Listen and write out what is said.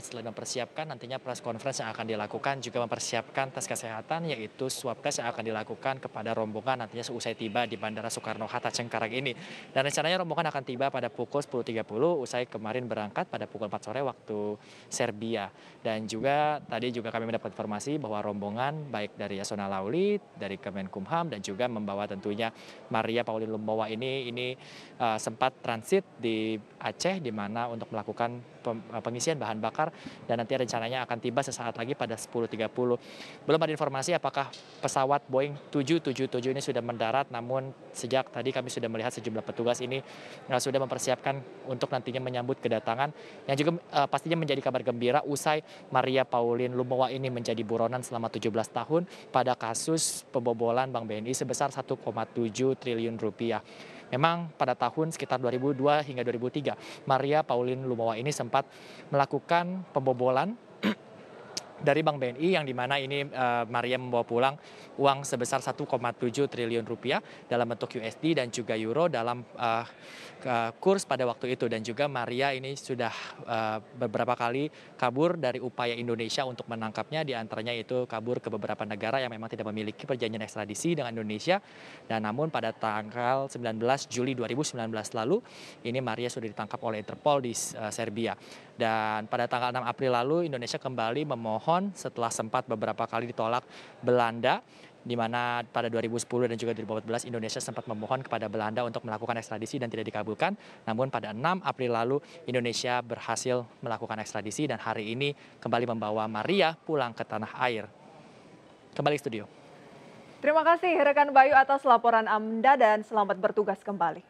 selain mempersiapkan nantinya press conference yang akan dilakukan juga mempersiapkan tes kesehatan yaitu swab test yang akan dilakukan kepada rombongan nantinya seusai tiba di Bandara Soekarno-Hatta Cengkareng ini. Dan rencananya rombongan akan tiba pada pukul 10.30 usai kemarin berangkat pada pukul 4 sore waktu Serbia. Dan juga tadi juga kami mendapat informasi bahwa rombongan baik dari Yasona Lauli, dari Kemenkumham dan juga membawa tentunya Maria Pauline Lumbawa ini ini uh, sempat transit di Aceh di mana untuk melakukan eh, pengisian bahan bakar dan nanti rencananya akan tiba sesaat lagi pada 10.30. Belum ada informasi apakah pesawat Boeing 777 ini sudah mendarat namun sejak tadi kami sudah melihat sejumlah petugas ini eh, sudah mempersiapkan untuk nantinya menyambut kedatangan yang juga uh, pastinya menjadi kabar gembira usai Maria Pauline Lumowa ini menjadi buronan selama 17 tahun pada kasus pembobolan Bank BNI sebesar 1,7 triliun rupiah. Memang pada tahun sekitar 2002 hingga 2003, Maria Pauline Lumowa ini sempat melakukan pembobolan dari Bank BNI yang dimana ini uh, eh, Maria membawa pulang uang sebesar 1,7 triliun rupiah dalam bentuk USD dan juga euro dalam uh, kurs pada waktu itu dan juga Maria ini sudah uh, beberapa kali kabur dari upaya Indonesia untuk menangkapnya diantaranya itu kabur ke beberapa negara yang memang tidak memiliki perjanjian ekstradisi dengan Indonesia dan namun pada tanggal 19 Juli 2019 lalu ini Maria sudah ditangkap oleh Interpol di uh, Serbia dan pada tanggal 6 April lalu Indonesia kembali memohon pemohon setelah sempat beberapa kali ditolak Belanda di mana pada 2010 dan juga 2014 Indonesia sempat memohon kepada Belanda untuk melakukan ekstradisi dan tidak dikabulkan. Namun pada 6 April lalu Indonesia berhasil melakukan ekstradisi dan hari ini kembali membawa Maria pulang ke tanah air. Kembali studio. Terima kasih rekan Bayu atas laporan Amda dan selamat bertugas kembali.